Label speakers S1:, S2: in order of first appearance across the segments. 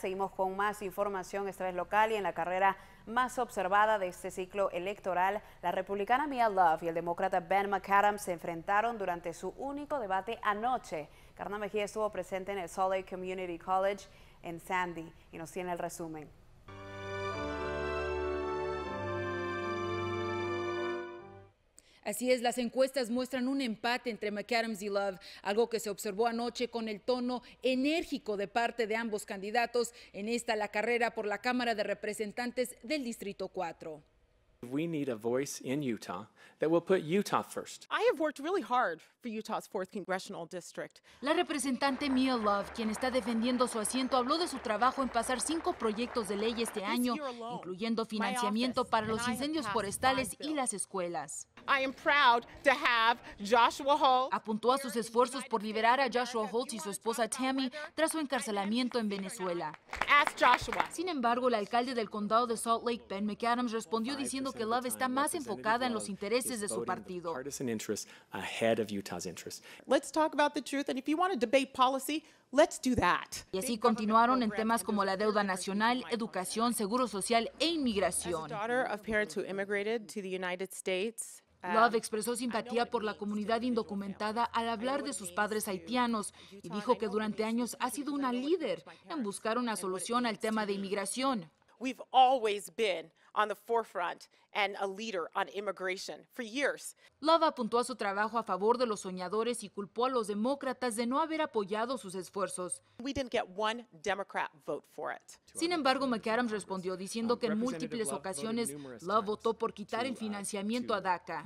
S1: Seguimos con más información, esta vez local y en la carrera más observada de este ciclo electoral, la republicana Mia Love y el demócrata Ben McAdam se enfrentaron durante su único debate anoche. Carna Mejía estuvo presente en el Salt Community College en Sandy y nos tiene el resumen.
S2: Así es, las encuestas muestran un empate entre McAdams y Love, algo que se observó anoche con el tono enérgico de parte de ambos candidatos en esta la carrera por la Cámara de Representantes del Distrito 4. La representante Mia Love, quien está defendiendo su asiento, habló de su trabajo en pasar cinco proyectos de ley este año, incluyendo financiamiento para los incendios forestales y las escuelas. Apuntó a sus esfuerzos por liberar a Joshua Holt y su esposa Tammy tras su encarcelamiento en Venezuela. Sin embargo, el alcalde del condado de Salt Lake, Ben McAdams, respondió diciendo que Love está más enfocada en los intereses de su partido. Y así continuaron en temas como la deuda nacional, educación, seguro social e inmigración. Um, Love expresó simpatía por la comunidad indocumentada al hablar de sus padres haitianos y dijo que durante años ha sido una líder en buscar una solución al tema de inmigración on the forefront and a leader on immigration for years. Love apuntó a su trabajo a favor de los soñadores y culpó a los demócratas de no haber apoyado sus esfuerzos. Sin embargo, McAdams respondió diciendo que en múltiples ocasiones Love votó por quitar el financiamiento a DACA.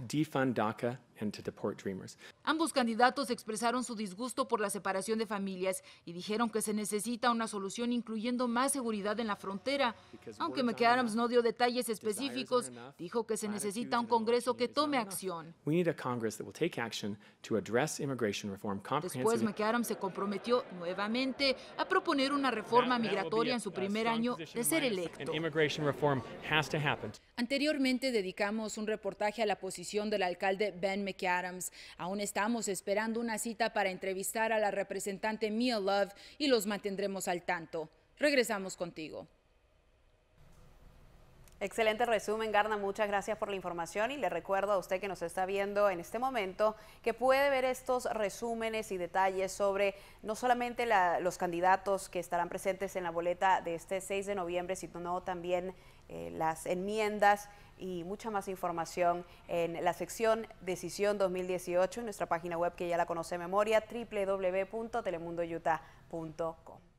S2: Ambos candidatos expresaron su disgusto por la separación de familias y dijeron que se necesita una solución incluyendo más seguridad en la frontera, aunque McAdams no dio detalles específicos, dijo que se necesita un Congreso que tome acción. Después McAdams se comprometió nuevamente a proponer una reforma migratoria en su primer año de ser electo. Anteriormente dedicamos un reportaje a la posición del alcalde Ben McAdams. Aún estamos esperando una cita para entrevistar a la representante Mia Love y los mantendremos al tanto.
S1: Regresamos contigo. Excelente resumen, Garna. Muchas gracias por la información y le recuerdo a usted que nos está viendo en este momento que puede ver estos resúmenes y detalles sobre no solamente los candidatos que estarán presentes en la boleta de este 6 de noviembre, sino también eh, las enmiendas y mucha más información en la sección Decisión 2018 en nuestra página web que ya la conoce memoria www.telemundoyuta.com.